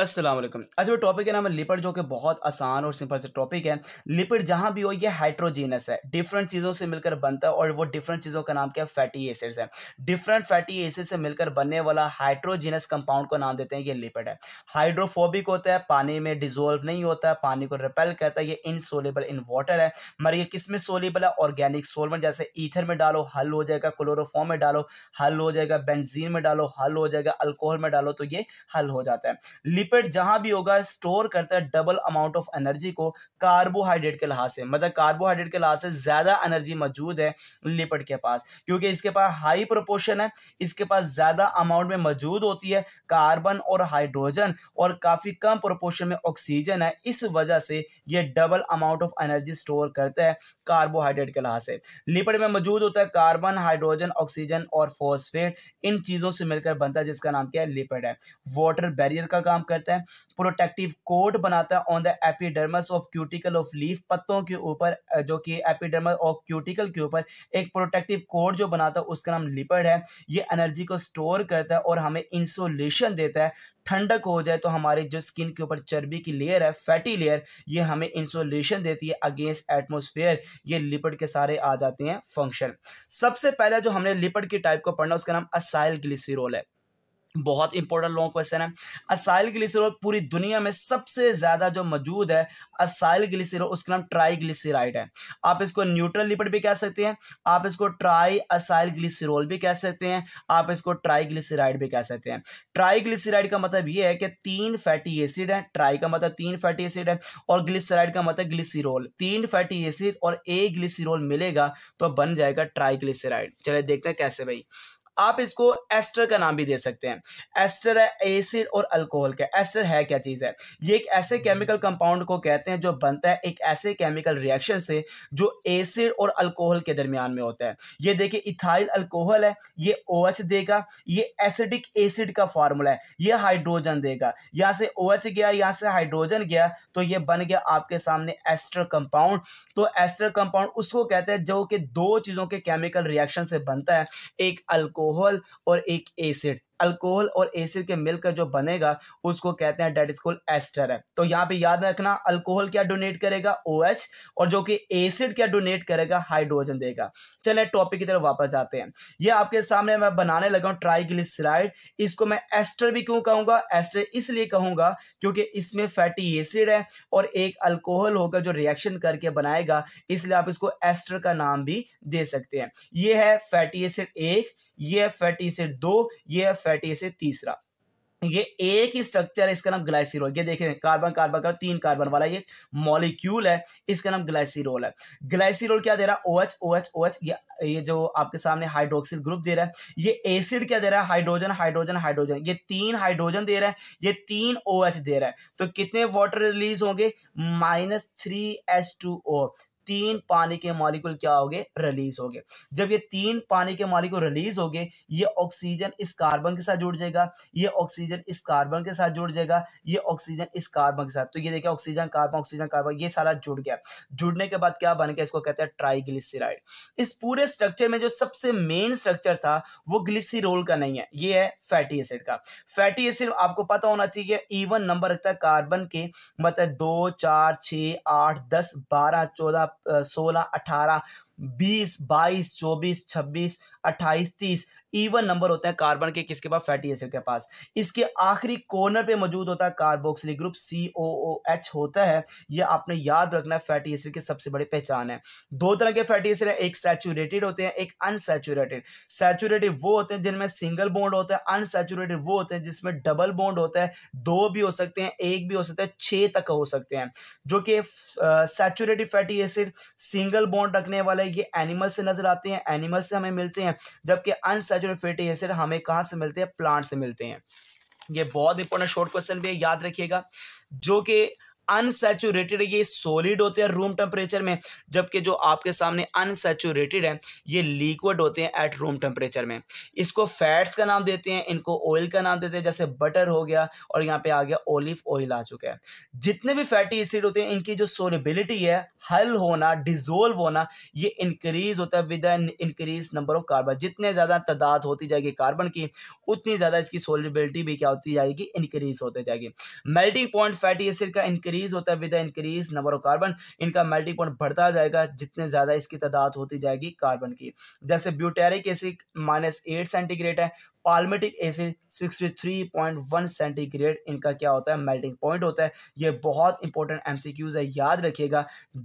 अस्सलाम वालेकुम आज वो टॉपिक का नाम है लिपिड जो कि बहुत आसान और सिंपल से टॉपिक है लिपिड जहां भी हो ये हाइड्रोजीनस है डिफरेंट चीज़ों से मिलकर बनता है और वो डिफरेंट चीज़ों का नाम क्या है फैटी एसिड्स है डिफरेंट फैटी एसिड से मिलकर बनने वाला हाइड्रोजीनस कंपाउंड को नाम देते हैं ये लिपिड है हाइड्रोफोबिक होता है पानी में डिजोल्व नहीं होता है पानी को रिपेल करता है ये इनसोलेबल इन वाटर है मगर ये किस में सोलेबल है ऑर्गेनिक सोलमेंट जैसे ईथर में डालो हल हो जाएगा क्लोरोफॉर्म में डालो हल हो जाएगा बेंजीन में डालो हल हो जाएगा अल्कोहल में डालो तो ये हल हो जाता है लिपिड जहां भी होगा स्टोर करता है डबल अमाउंट ऑफ एनर्जी को कार्बोहाइड्रेट के लिहाज से मतलब कार्बोहाइड्रेट के लिहाज से ज़्यादा एनर्जी मौजूद है लिपिड के पास क्योंकि इसके पास हाई प्रोपोर्शन है इसके पास ज़्यादा अमाउंट में मौजूद होती है कार्बन और हाइड्रोजन और काफ़ी कम प्रोपोर्शन में ऑक्सीजन है इस वजह से ये double amount of energy store करता है कार्बोहाइड्रेट के लिहाज से लिपिड में मौजूद होता है कार्बन हाइड्रोजन ऑक्सीजन और फॉस्फेट इन चीज़ों से मिलकर बनता है जिसका नाम क्या है लिपिड है वाटर बैरियर का काम करता करते हैं प्रोटेक्टिव कोट बनाता है on the epidermis of cuticle of leaf पत्तों के ऊपर जो कि एपिडर्मस ऑफ क्यूटिकल के ऊपर एक प्रोटेक्टिव कोट जो बनाता है उसका नाम लिपड है ये एनर्जी को स्टोर करता है और हमें इंसोलेशन देता है ठंडक हो जाए तो हमारे जो स्किन के ऊपर चर्बी की लेयर है फैटी लेयर ये हमें इंसोलेशन देती है अगेंस्ट एटमोसफेयर ये लिपड के सारे आ जाते हैं फंक्शन सबसे पहला जो हमने लिपड की टाइप को पढ़ना उसका नाम असाइल ग्लिसरोल है बहुत इंपॉर्टेंट लॉन्ग क्वेश्चन है असाइल ग्लिसरॉल पूरी दुनिया में सबसे ज़्यादा जो मौजूद है असाइल ग्लिसरॉल उसका नाम ट्राई ग्लिसराइड है आप इसको न्यूट्रल लिपिड भी कह सकते हैं आप इसको ट्राई असाइल ग्लिसरॉल भी कह सकते हैं आप इसको ट्राई ग्लिसराइड भी कह सकते हैं ट्राई ग्लिसराइड का मतलब ये है कि तीन फैटी एसिड है ट्राई का मतलब तीन फैटी एसिड है और ग्लिसराइड का मतलब ग्लिसरॉल तीन फैटी एसिड और ए ग्लिसरॉल मिलेगा तो बन जाएगा ट्राई ग्लिसराइड चले देखते हैं कैसे भाई आप इसको एस्टर का नाम भी दे सकते हैं एस्टर है एसिड और अल्कोहल का एस्टर है क्या चीज़ है ये एक ऐसे हम्म। केमिकल कंपाउंड को कहते हैं जो बनता है एक ऐसे केमिकल रिएक्शन से जो एसिड और अल्कोहल के दरमियान में होता है ये देखिए इथाइल अल्कोहल है ये ओ OH देगा ये एसिडिक एसिड का फॉर्मूला है ये हाइड्रोजन देगा यहाँ से ओ OH गया यहाँ से हाइड्रोजन गया तो ये बन गया आपके सामने एस्टर कंपाउंड तो एस्टर कंपाउंड उसको कहते हैं जो कि दो चीज़ों के केमिकल रिएक्शन से बनता है एक अल्कोहल अल्कोहल और एक एसिड अल्कोहल और एसिड के मिलकर जो बनेगा उसको कहते हैं डेट इज कॉल एस्टर है तो यहाँ पे याद रखना अल्कोहल क्या डोनेट करेगा ओ OH, और जो कि एसिड क्या डोनेट करेगा हाइड्रोजन देगा चले टॉपिक की तरफ वापस जाते हैं ये आपके सामने मैं बनाने लगा हूँ ट्राइग्लिसराइड इसको मैं एस्टर भी क्यों कहूंगा एस्टर इसलिए कहूंगा क्योंकि इसमें फैटी एसिड है और एक अल्कोहल होगा जो रिएक्शन करके बनाएगा इसलिए आप इसको एस्टर का नाम भी दे सकते हैं ये है फैटी एसिड एक ये है फैटी एसिड दो ये है फैटी एसिड तीसरा ये एक ही स्ट्रक्चर है इसका नाम ग्लाइसिरोल ये देखें कार्बन कार्बन का तीन कार्बन वाला ये मॉलिक्यूल है इसका नाम ग्लाइसिरोल है ग्लाइसिरोल क्या दे रहा है O H O H O H ये जो आपके सामने हाइड्रोक्सिल ग्रुप दे रहा है ये एसिड क्या दे रहा है हाइड्रोजन हाइड्रोजन हाइड्रोजन ये तीन हाइड्रोजन दे रहा है ये तीन ओ OH दे रहा है तो कितने वाटर रिलीज होंगे minus three S two O तीन पानी के मालिकुल क्या हो गए रिलीज हो गए जब ये तीन पानी के मालिकुल रिलीज हो गए ये ऑक्सीजन इस कार्बन के साथ जुड़ जाएगा ये ऑक्सीजन इस कार्बन के साथ जुड़ जाएगा ये ऑक्सीजन इस कार्बन के साथ तो ये देखिए ऑक्सीजन कार्बन ऑक्सीजन कार्बन ये सारा जुड़ गया जुड़ने के बाद क्या बन गया इसको कहते हैं ट्राइग्लिसराइड इस पूरे स्ट्रक्चर में जो सबसे मेन स्ट्रक्चर था वो ग्लिसरोल का नहीं है ये है फैटी एसिड का फैटी एसिड आपको पता होना चाहिए इवन नंबर रखता है कार्बन के मतलब दो चार छ आठ दस बारह चौदह सोलह अठारह बीस बाईस चौबीस छब्बीस अट्ठाईस तीस इवन नंबर होता है कार्बन के किसके पास फैटी एसिड के पास इसके आखिरी कॉर्नर पे मौजूद होता है carboxylic group C O O H होता है ये आपने याद रखना है फैटी एसिड की सबसे बड़ी पहचान है दो तरह के फैटी एसिड है एक सैचुरेटेड होते हैं एक अनसेचुरेटेड सैचुरेटेड वो होते हैं जिनमें सिंगल बोंड होता है अनसेचुरेटेड वो होते हैं जिसमें डबल बोंड होता है दो भी हो सकते हैं एक भी हो सकता है छः तक हो सकते हैं जो कि saturated fatty acid single bond रखने वाले ये एनिमल से नजर आते हैं एनिमल से हमें मिलते हैं जबकि अनसेचुरेटेड फैटी एसिड हमें कहाँ से मिलते हैं प्लांट से मिलते हैं ये बहुत इंपॉर्टेंट शॉर्ट क्वेश्चन भी है याद रखिएगा जो कि अनसेचुरेटेड ये सॉलिड होते हैं रूम टेम्परेचर में जबकि जो आपके सामने अनसेचुरेटेड है ये लिक्विड होते हैं एट रूम टेम्परेचर में इसको फैट्स का नाम देते हैं इनको ऑयल का नाम देते हैं जैसे बटर हो गया और यहाँ पे आ गया ओलिव ऑयल आ चुका है जितने भी फैटी एसिड होते हैं इनकी जो सोलिबिलिटी है हल होना डिजोल्व होना ये इंक्रीज होता है with an increase number of carbon जितने ज़्यादा तादाद होती जाएगी कार्बन की उतनी ज़्यादा इसकी सोलिबिलिटी भी क्या होती जाएगी इंक्रीज होती जाएगी मेल्टिंग पॉइंट फैटी एसिड का इंक्रीज इंक्रीज होता है with increase number of carbon इनका मेल्टिंग पॉइंट बढ़ता जाएगा जितने ज़्यादा इसकी तादाद होती जाएगी कार्बन की जैसे butyric acid minus eight centigrade है पालमेटिक एसिड 63.1 सेंटीग्रेड इनका क्या होता है मेल्टिंग पॉइंट होता है ये बहुत इंपॉर्टेंट एमसीक्यूज है याद रखिएगा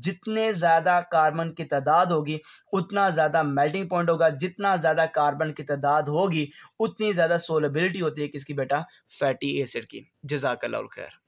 जितने ज़्यादा कार्बन की तादाद होगी उतना ज़्यादा मेल्टिंग पॉइंट होगा जितना ज़्यादा कार्बन की तादाद होगी उतनी ज़्यादा सोलबिलिटी होती है किसकी बेटा फैटी एसिड की जजाकल खैर